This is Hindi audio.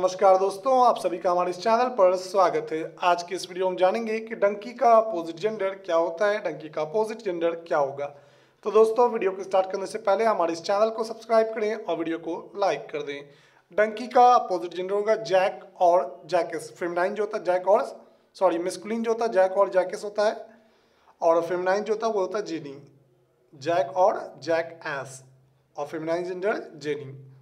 नमस्कार दोस्तों आप सभी का हमारे इस चैनल पर स्वागत है आज के इस वीडियो में जानेंगे कि डंकी का अपोजिट जेंडर क्या होता है डंकी का अपोजिट जेंडर क्या होगा तो दोस्तों वीडियो को स्टार्ट करने से पहले हमारे इस चैनल को सब्सक्राइब करें और वीडियो को लाइक कर दें डंकी का अपोजिट जेंडर होगा जैक और जैकेस फेमनाइन जो होता है जैक और सॉरी मिसकुलिन जो होता है जैक और जैकेस होता है और फेमनाइन जो होता है वो होता है जेनी जैक और जैक एस और फेमनाइन जेंडर जेनी